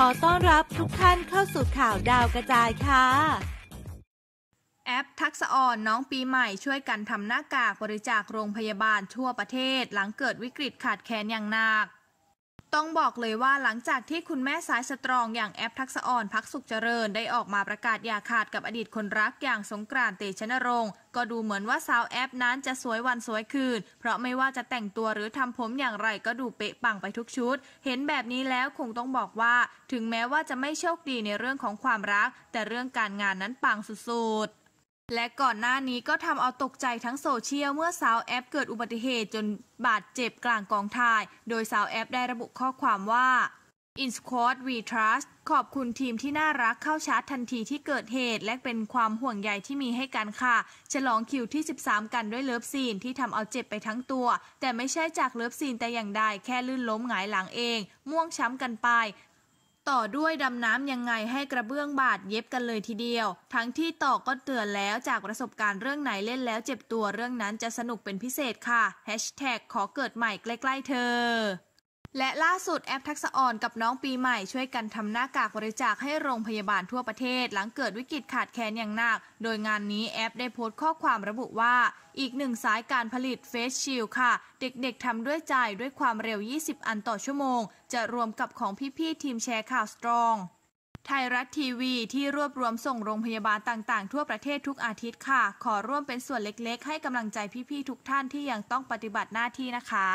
ขอต้อนรับทุกท่านเข้าสู่ข่าวดาวกระจายค่ะ แอปทักษะอ่อนน้องปีใหม่ช่วยกันทำหน้ากากบริจาคโรงพยาบาลทั่วประเทศ หลังเกิดวิกฤตขาดแคลนอย่างหนักต้องบอกเลยว่าหลังจากที่คุณแม่สายสตรองอย่างแอปทักษอ่อนพักสุขเจริญได้ออกมาประกาศอย่าขาดกับอดีตคนรักอย่างสงกรานต์เตชนรงค์ ก็ดูเหมือนว่าสาวแอปนั้นจะสวยวันสวยคืน เพราะไม่ว่าจะแต่งตัวหรือทำผมอย่างไรก็ดูเป๊ะปังไปทุกชุด เห็นแบบนี้แล้วคงต้องบอกว่าถึงแม้ว่าจะไม่โชคดีในเรื่องของความรัก แต่เรื่องการงานนั้นปังสุดๆและก่อนหน้านี้ก็ทำเอาตกใจทั้งโซเชียลเมื่อสาวแอปเกิดอุบัติเหตุจนบาดเจ็บกลางกองถ่าย โดยสาวแอปได้ระบุข้อความว่า In Squad We Trust ขอบคุณทีมที่น่ารักเข้าชาร์จทันทีที่เกิดเหตุ และเป็นความห่วงใยที่มีให้กันค่ะ ฉลองคิวที่ 13 กันด้วยเลิฟซีน ที่ทำเอาเจ็บไปทั้งตัว แต่ไม่ใช่จากเลิฟซีนแต่อย่างใดแค่ลื่นล้มหงายหลังเอง ม่วงช้ำกันไปต่อด้วยดำน้ำยังไงให้กระเบื้องบาดเย็บกันเลยทีเดียว ทั้งที่ต่อก็เตือนแล้วจากประสบการณ์เรื่องไหนเล่นแล้วเจ็บตัวเรื่องนั้นจะสนุกเป็นพิเศษค่ะขอเกิดใหม่ใกล้ๆเธอและล่าสุดแอปทักษอ่อนกับน้องปีใหม่ ช่วยกันทำหน้ากากบริจาคให้โรงพยาบาลทั่วประเทศหลังเกิดวิกฤตขาดแคลนอย่างหนัก โดยงานนี้แอปได้โพสต์ข้อความระบุว่า อีกหนึ่งสายการผลิตเฟสชิลค่ะ เด็กๆทำด้วยใจ ด้วยความเร็ว 20 อันต่อชั่วโมง จะรวมกับของพี่ๆทีมแชร์ข่าวสตรองไทยรัฐทีวี ที่รวบรวมส่งโรงพยาบาลต่าง ๆ ทั่วประเทศทุกอาทิตย์ค่ะ ขอร่วมเป็นส่วนเล็ก ๆ ให้กำลังใจพี่ๆทุกท่านที่ยังต้องปฏิบัติหน้าที่นะคะ